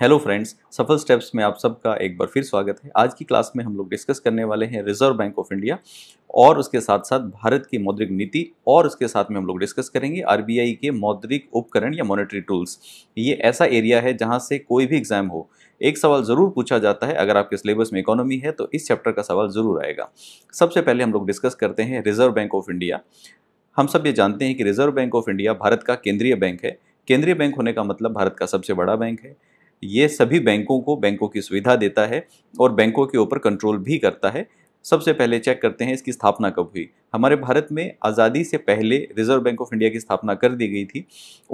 hello friends सफल steps में आप सबका एक बार फिर स्वागत है आज की क्लास में हम लोग डिस्कस करने वाले हैं रिजर्व बैंक ऑफ इंडिया और उसके साथ साथ भारत की मौद्रिक नीति और उसके साथ में हम लोग डिस्कस करेंगे आरबीआई के मौद्रिक उपकरण या मॉनेटरी टूल्स ये ऐसा एरिया है जहाँ से कोई भी एग्जाम हो एक सवाल ज़रूर पूछा जाता है अगर आपके सिलेबस में इकोनॉमी है तो इस चैप्टर का सवाल ज़रूर आएगा सबसे पहले हम लोग डिस्कस करते हैं रिजर्व बैंक ऑफ इंडिया हम सब ये जानते हैं कि Reserve Bank of India Bharat का केंद्रीय बैंक है केंद्रीय बैंक होने का मतलब भारत का सबसे बड़ा बैंक है ये सभी बैंकों को बैंकों की सुविधा देता है और बैंकों के ऊपर कंट्रोल भी करता है सबसे पहले चेक करते हैं इसकी स्थापना कब हुई हमारे भारत में आज़ादी से पहले रिजर्व बैंक ऑफ इंडिया की स्थापना कर दी गई थी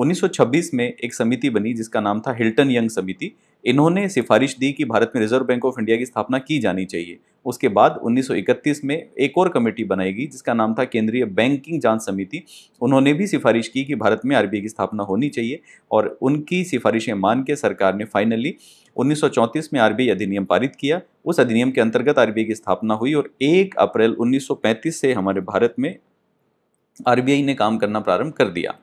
1926 में एक समिति बनी जिसका नाम था हिल्टन यंग समिति इन्होंने सिफारिश दी कि भारत में रिजर्व बैंक ऑफ इंडिया की स्थापना की जानी चाहिए उसके बाद 1931 में एक और कमेटी बनाएगी जिसका नाम था केंद्रीय बैंकिंग जांच समिति उन्होंने भी सिफारिश की कि भारत में आरबीआई की स्थापना होनी चाहिए और उनकी सिफारिशें मान के सरकार ने फाइनली 1934 में आरबीआई अधिनियम पारित किया उस अधिनियम के अंतर्गत आर की स्थापना हुई और एक अप्रैल उन्नीस से हमारे भारत में आर ने काम करना प्रारंभ कर दिया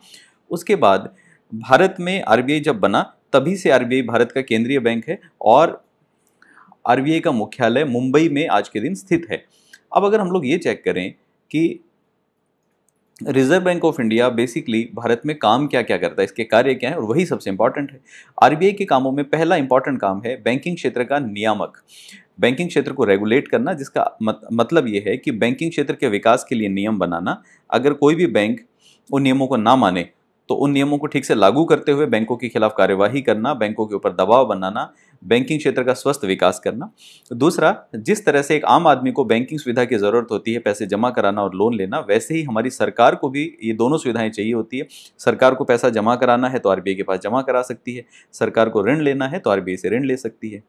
उसके बाद भारत में आर जब बना तभी से आरबीआई भारत का केंद्रीय बैंक है और आरबीआई का मुख्यालय मुंबई में आज के दिन स्थित है अब अगर हम लोग ये चेक करें कि Reserve Bank of India basically Bharat में काम क्या क्या करता है इसके कार्य क्या हैं और वही सबसे इंपॉर्टेंट है आरबीआई के कामों में पहला इंपॉर्टेंट काम है बैंकिंग क्षेत्र का नियामक बैंकिंग क्षेत्र को रेगुलेट करना जिसका मत, मतलब ये है कि बैंकिंग क्षेत्र के विकास के लिए नियम बनाना अगर कोई भी बैंक उन नियमों को ना माने तो उन नियमों को ठीक से लागू करते हुए बैंकों के खिलाफ कार्यवाही करना बैंकों के ऊपर दबाव बनाना बैंकिंग क्षेत्र का स्वस्थ विकास करना दूसरा जिस तरह से एक आम आदमी को बैंकिंग सुविधा की ज़रूरत होती है पैसे जमा कराना और लोन लेना वैसे ही हमारी सरकार को भी ये दोनों सुविधाएं चाहिए होती है सरकार को पैसा जमा कराना है तो आर के पास जमा करा सकती है सरकार को ऋण लेना है तो आर से ऋण ले सकती है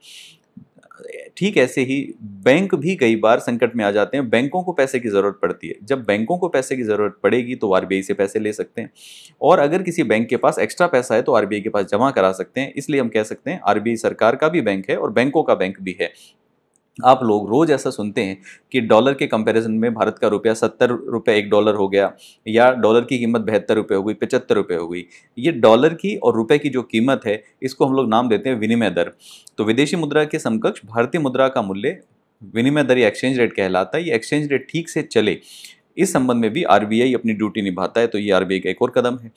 ठीक ऐसे ही बैंक भी कई बार संकट में आ जाते हैं बैंकों को पैसे की ज़रूरत पड़ती है जब बैंकों को पैसे की ज़रूरत पड़ेगी तो आर से पैसे ले सकते हैं और अगर किसी बैंक के पास एक्स्ट्रा पैसा है तो आर के पास जमा करा सकते हैं इसलिए हम कह सकते हैं आर सरकार का भी बैंक है और बैंकों का बैंक भी है आप लोग रोज़ ऐसा सुनते हैं कि डॉलर के कंपैरिजन में भारत का रुपया सत्तर रुपये एक डॉलर हो गया या डॉलर की कीमत बहत्तर रुपये हो गई पचहत्तर रुपये हो गई ये डॉलर की और रुपये की जो कीमत है इसको हम लोग नाम देते हैं विनिमय दर तो विदेशी मुद्रा के समकक्ष भारतीय मुद्रा का मूल्य विनिमय दर या एक्सचेंज रेट कहलाता है ये एक्सचेंज रेट ठीक से चले इस संबंध में भी आर अपनी ड्यूटी निभाता है तो ये आर का एक और कदम है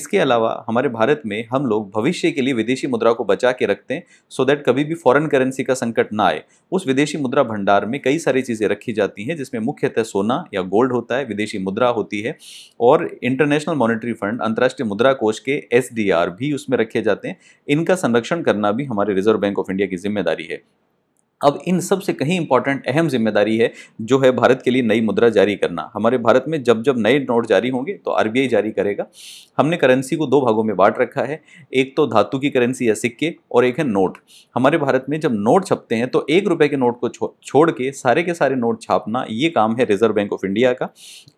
इसके अलावा हमारे भारत में हम लोग भविष्य के लिए विदेशी मुद्रा को बचा के रखते हैं सो दैट कभी भी फॉरेन करेंसी का संकट ना आए उस विदेशी मुद्रा भंडार में कई सारी चीज़ें रखी जाती हैं जिसमें मुख्यतः सोना या गोल्ड होता है विदेशी मुद्रा होती है और इंटरनेशनल मॉनिटरी फंड अंतर्राष्ट्रीय मुद्रा कोष के एस भी उसमें रखे जाते हैं इनका संरक्षण करना भी हमारे रिजर्व बैंक ऑफ इंडिया की जिम्मेदारी है अब इन सब से कहीं इंपॉर्टेंट अहम जिम्मेदारी है जो है भारत के लिए नई मुद्रा जारी करना हमारे भारत में जब जब नए नोट जारी होंगे तो आर जारी करेगा हमने करेंसी को दो भागों में बांट रखा है एक तो धातु की करेंसी है सिक्के और एक है नोट हमारे भारत में जब नोट छपते हैं तो एक रुपये के नोट को छो, छोड़ के सारे के सारे नोट छापना ये काम है रिजर्व बैंक ऑफ इंडिया का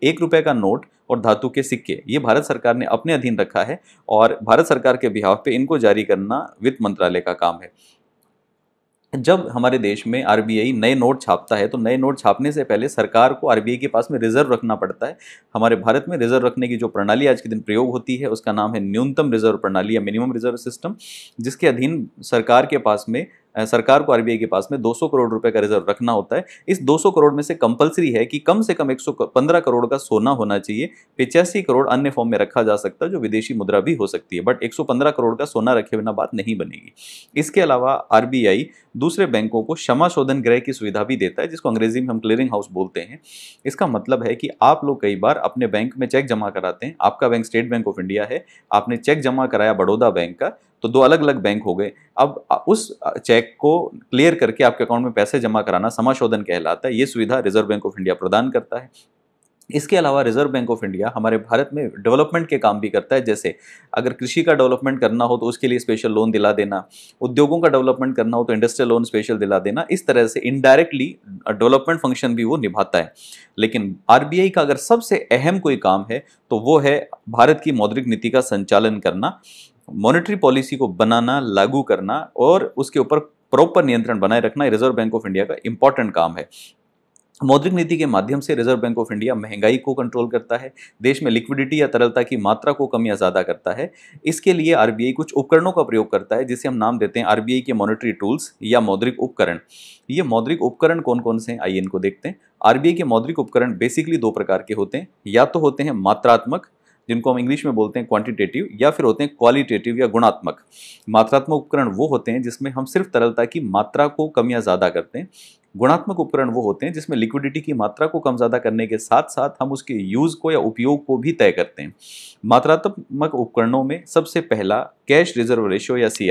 एक रुपये का नोट और धातु के सिक्के ये भारत सरकार ने अपने अधीन रखा है और भारत सरकार के बिहाव पे इनको जारी करना वित्त मंत्रालय का काम है जब हमारे देश में आर नए नोट छापता है तो नए नोट छापने से पहले सरकार को आर के पास में रिजर्व रखना पड़ता है हमारे भारत में रिजर्व रखने की जो प्रणाली आज के दिन प्रयोग होती है उसका नाम है न्यूनतम रिजर्व प्रणाली या मिनिमम रिजर्व सिस्टम जिसके अधीन सरकार के पास में सरकार को आरबीआई के पास में 200 करोड़ रुपए का रिजर्व रखना होता है इस 200 करोड़ में से कंपलसरी है कि कम से कम 115 करोड़ का सोना होना चाहिए पिचासी करोड़ अन्य फॉर्म में रखा जा सकता है जो विदेशी मुद्रा भी हो सकती है बट 115 करोड़ का सोना रखे बिना बात नहीं बनेगी इसके अलावा आर दूसरे बैंकों को क्षमा शोधन ग्रह की सुविधा भी देता है जिसको अंग्रेजी में हम क्लियरिंग हाउस बोलते हैं इसका मतलब है कि आप लोग कई बार अपने बैंक में चेक जमा कराते हैं आपका bank State Bank of India है आपने चेक जमा कराया बड़ौदा बैंक का तो दो अलग अलग बैंक हो गए अब उस चेक को क्लियर करके आपके अकाउंट में पैसे जमा कराना समाशोधन कहलाता है ये सुविधा रिजर्व बैंक ऑफ इंडिया प्रदान करता है इसके अलावा रिजर्व बैंक ऑफ इंडिया हमारे भारत में डेवलपमेंट के काम भी करता है जैसे अगर कृषि का डेवलपमेंट करना हो तो उसके लिए स्पेशल लोन दिला देना उद्योगों का डेवलपमेंट करना हो तो इंडस्ट्रियल लोन स्पेशल दिला देना इस तरह से इनडायरेक्टली डेवलपमेंट फंक्शन भी वो निभाता है लेकिन आर का अगर सबसे अहम कोई काम है तो वो है भारत की मौद्रिक नीति का संचालन करना मॉनेटरी पॉलिसी को बनाना लागू करना और उसके ऊपर प्रॉपर नियंत्रण बनाए रखना रिजर्व बैंक ऑफ इंडिया का इंपॉर्टेंट काम है मौद्रिक नीति के माध्यम से रिजर्व बैंक ऑफ इंडिया महंगाई को कंट्रोल करता है देश में लिक्विडिटी या तरलता की मात्रा को कम या ज़्यादा करता है इसके लिए आरबीआई कुछ उपकरणों का प्रयोग करता है जिसे हम नाम देते हैं आरबीआई के मॉनेटरी टूल्स या मौद्रिक उपकरण ये मौद्रिक उपकरण कौन कौन से हैं आइए इनको देखते हैं आरबीआई के मौद्रिक उपकरण बेसिकली दो प्रकार के होते हैं या तो होते हैं मात्रात्मक जिनको हम इंग्लिश में बोलते हैं क्वांटिटेटिव या फिर होते हैं क्वालिटेटिव या गुणात्मक मात्रात्मक उपकरण वो होते हैं जिसमें हम सिर्फ तरलता की मात्रा को कम या ज़्यादा करते हैं गुणात्मक उपकरण वो होते हैं जिसमें लिक्विडिटी की मात्रा को कम ज़्यादा करने के साथ साथ हम उसके यूज़ को या उपयोग को भी तय करते हैं मात्रात्मक उपकरणों में सबसे पहला कैश रिजर्व रेशियो या सी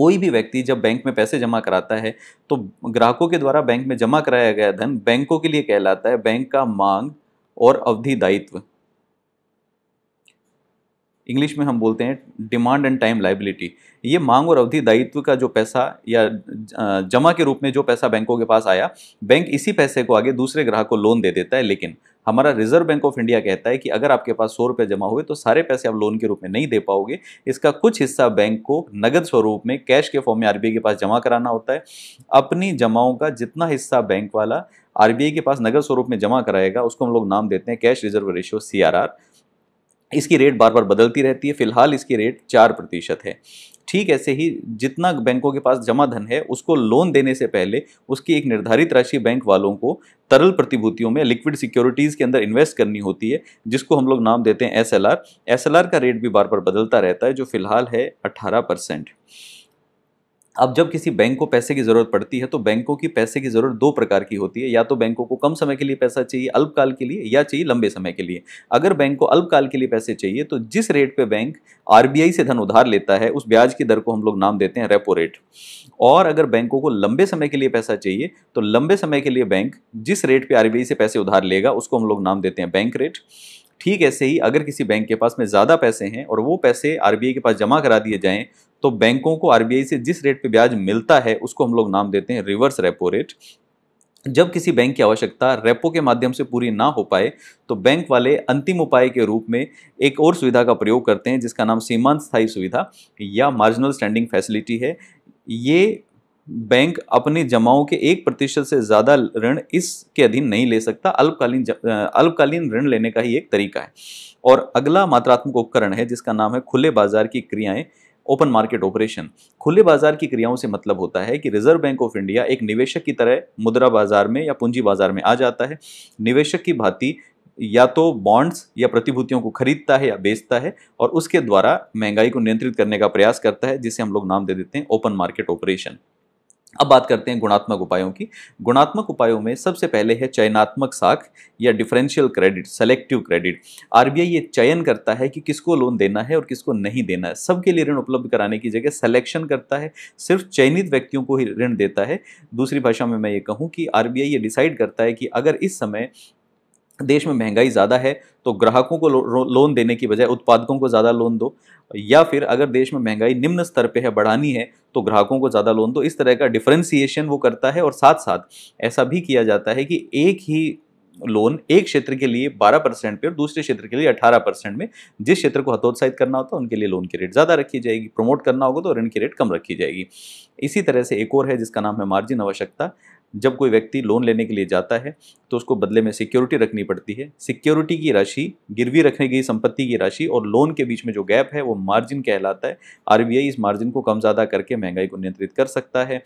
कोई भी व्यक्ति जब बैंक में पैसे जमा कराता है तो ग्राहकों के द्वारा बैंक में जमा कराया गया धन बैंकों के लिए कहलाता है बैंक का मांग और अवधि दायित्व इंग्लिश में हम बोलते हैं डिमांड एंड टाइम लाइबिलिटी ये मांग और अवधि दायित्व का जो पैसा या जमा के रूप में जो पैसा बैंकों के पास आया बैंक इसी पैसे को आगे दूसरे ग्राहक को लोन दे देता है लेकिन हमारा रिजर्व बैंक ऑफ इंडिया कहता है कि अगर आपके पास सौ रुपये जमा हुए तो सारे पैसे आप लोन के रूप में नहीं दे पाओगे इसका कुछ हिस्सा बैंक को नगद स्वरूप में कैश के फॉर्म में आरबीआई के पास जमा कराना होता है अपनी जमाओं का जितना हिस्सा बैंक वाला आरबीआई के पास नगद स्वरूप में जमा कराएगा उसको हम लोग नाम देते हैं cash reserve ratio C R R इसकी रेट बार बार बदलती रहती है फिलहाल इसकी रेट चार प्रतिशत है ठीक ऐसे ही जितना बैंकों के पास जमा धन है उसको लोन देने से पहले उसकी एक निर्धारित राशि बैंक वालों को तरल प्रतिभूतियों में लिक्विड सिक्योरिटीज़ के अंदर इन्वेस्ट करनी होती है जिसको हम लोग नाम देते हैं S L R S L R का रेट भी बार बार बदलता रहता है जो फिलहाल है अट्ठारह परसेंट अब जब किसी बैंक को पैसे की ज़रूरत पड़ती है तो बैंकों की पैसे की ज़रूरत दो प्रकार की होती है या तो बैंकों को कम समय के लिए पैसा चाहिए अल्पकाल के लिए या चाहिए लंबे समय के लिए अगर बैंक को अल्पकाल के लिए पैसे चाहिए तो जिस रेट पे बैंक आर से धन उधार लेता है उस ब्याज की दर को हम लोग नाम देते हैं रेपो रेट और अगर बैंकों को लंबे समय के लिए पैसा चाहिए तो लंबे समय के लिए बैंक जिस रेट पर आर से पैसे उधार लेगा उसको हम लोग नाम देते हैं बैंक रेट ठीक ऐसे ही अगर किसी बैंक के पास में ज़्यादा पैसे हैं और वो पैसे आर के पास जमा करा दिए जाएँ तो बैंकों को आरबीआई से जिस रेट पे ब्याज मिलता है उसको हम लोग नाम देते हैं रिवर्स रेपो रेट जब किसी बैंक की आवश्यकता रेपो के माध्यम से पूरी ना हो पाए तो बैंक वाले अंतिम उपाय के रूप में एक और सुविधा का प्रयोग करते हैं जिसका नाम सीमांत स्थायी सुविधा या मार्जिनल स्टैंडिंग फैसिलिटी है ये बैंक अपने जमाओं के एक प्रतिशत से ज़्यादा ऋण इसके अधीन नहीं ले सकता अल्पकालीन अल्पकालीन ऋण लेने का ही एक तरीका है और अगला मात्रात्मक उपकरण है जिसका नाम है खुले बाजार की क्रियाएं ओपन मार्केट ऑपरेशन खुले बाजार की क्रियाओं से मतलब होता है कि रिजर्व बैंक ऑफ इंडिया एक निवेशक की तरह मुद्रा बाजार में या पूंजी बाजार में आ जाता है निवेशक की भांति या तो बॉन्ड्स या प्रतिभूतियों को खरीदता है या बेचता है और उसके द्वारा महंगाई को नियंत्रित करने का प्रयास करता है जिसे हम लोग नाम दे देते हैं ओपन मार्केट ऑपरेशन अब बात करते हैं गुणात्मक उपायों की गुणात्मक उपायों में सबसे पहले है चयनात्मक साख या differential credit selective credit RBI ये चयन करता है कि किसको लोन देना है और किसको नहीं देना है सबके लिए ऋण उपलब्ध कराने की जगह सेलेक्शन करता है सिर्फ चयनित व्यक्तियों को ही ऋण देता है दूसरी भाषा में मैं ये कहूँ कि आर ये डिसाइड करता है कि अगर इस समय देश में महंगाई ज़्यादा है तो ग्राहकों को लोन देने की बजाय उत्पादकों को ज़्यादा लोन दो या फिर अगर देश में महंगाई निम्न स्तर पे है बढ़ानी है तो ग्राहकों को ज़्यादा लोन दो इस तरह का डिफ्रेंसिएशन वो करता है और साथ साथ ऐसा भी किया जाता है कि एक ही लोन एक क्षेत्र के लिए 12 परसेंट पर दूसरे क्षेत्र के लिए 18 परसेंट में जिस क्षेत्र को हतोत्साहित करना होता है उनके लिए लोन की रेट ज़्यादा रखी जाएगी प्रमोट करना होगा तो ऋण की रेट कम रखी जाएगी इसी तरह से एक और है जिसका नाम है मार्जिन आवश्यकता जब कोई व्यक्ति लोन लेने के लिए जाता है तो उसको बदले में सिक्योरिटी रखनी पड़ती है सिक्योरिटी की राशि गिरवी रखने की संपत्ति की राशि और लोन के बीच में जो गैप है वो मार्जिन कहलाता है आर इस मार्जिन को कम ज़्यादा करके महंगाई को नियंत्रित कर सकता है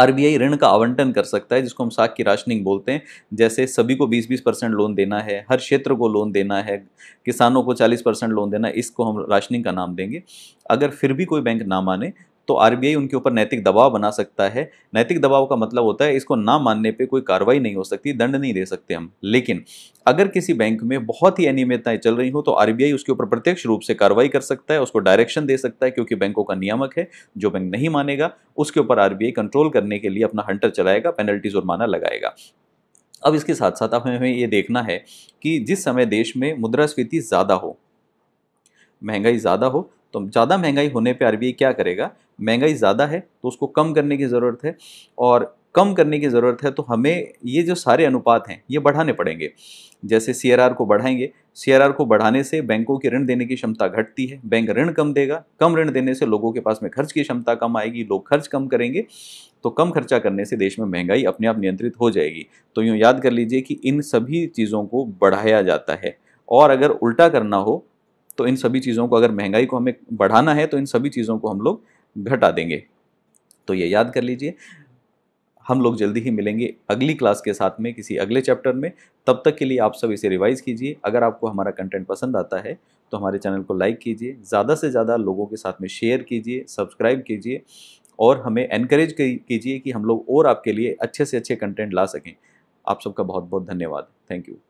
आर ऋण का आवंटन कर सकता है जिसको हम साख की राशनिंग बोलते हैं जैसे सभी को 20-20 परसेंट लोन देना है हर क्षेत्र को लोन देना है किसानों को 40 परसेंट लोन देना इसको हम राशनिंग का नाम देंगे अगर फिर भी कोई बैंक ना माने तो आरबीआई उनके ऊपर नैतिक दबाव बना सकता है नैतिक दबाव का मतलब होता है इसको ना मानने पर कोई कार्रवाई नहीं हो सकती दंड नहीं दे सकते हम लेकिन अगर किसी बैंक में बहुत ही अनियमितताएं चल रही हो तो आरबीआई उसके ऊपर प्रत्यक्ष रूप से कार्रवाई कर सकता है उसको डायरेक्शन दे सकता है क्योंकि बैंकों का नियामक है जो बैंक नहीं मानेगा उसके ऊपर आरबीआई कंट्रोल करने के लिए अपना हंटर चलाएगा पेनल्टी जुर्माना लगाएगा अब इसके साथ साथ अब हमें ये देखना है कि जिस समय देश में मुद्रास्फीति ज़्यादा हो महंगाई ज़्यादा हो तो ज़्यादा महंगाई होने पर आर क्या करेगा महंगाई ज़्यादा है तो उसको कम करने की ज़रूरत है और कम करने की ज़रूरत है तो हमें ये जो सारे अनुपात हैं ये बढ़ाने पड़ेंगे जैसे सी को बढ़ाएंगे सी को बढ़ाने से बैंकों की ऋण देने की क्षमता घटती है बैंक ऋण कम देगा कम ऋण देने से लोगों के पास में खर्च की क्षमता कम आएगी लोग खर्च कम करेंगे तो कम खर्चा करने से देश में महंगाई अपने आप नियंत्रित हो जाएगी तो यूँ याद कर लीजिए कि इन सभी चीज़ों को बढ़ाया जाता है और अगर उल्टा करना हो तो इन सभी चीज़ों को अगर महंगाई को हमें बढ़ाना है तो इन सभी चीज़ों को हम लोग घटा देंगे तो ये याद कर लीजिए हम लोग जल्दी ही मिलेंगे अगली क्लास के साथ में किसी अगले चैप्टर में तब तक के लिए आप सब इसे रिवाइज़ कीजिए अगर आपको हमारा कंटेंट पसंद आता है तो हमारे चैनल को लाइक कीजिए ज़्यादा से ज़्यादा लोगों के साथ में शेयर कीजिए सब्सक्राइब कीजिए और हमें इनक्रेज कीजिए कि हम लोग और आपके लिए अच्छे से अच्छे कंटेंट ला सकें आप सबका बहुत बहुत धन्यवाद थैंक यू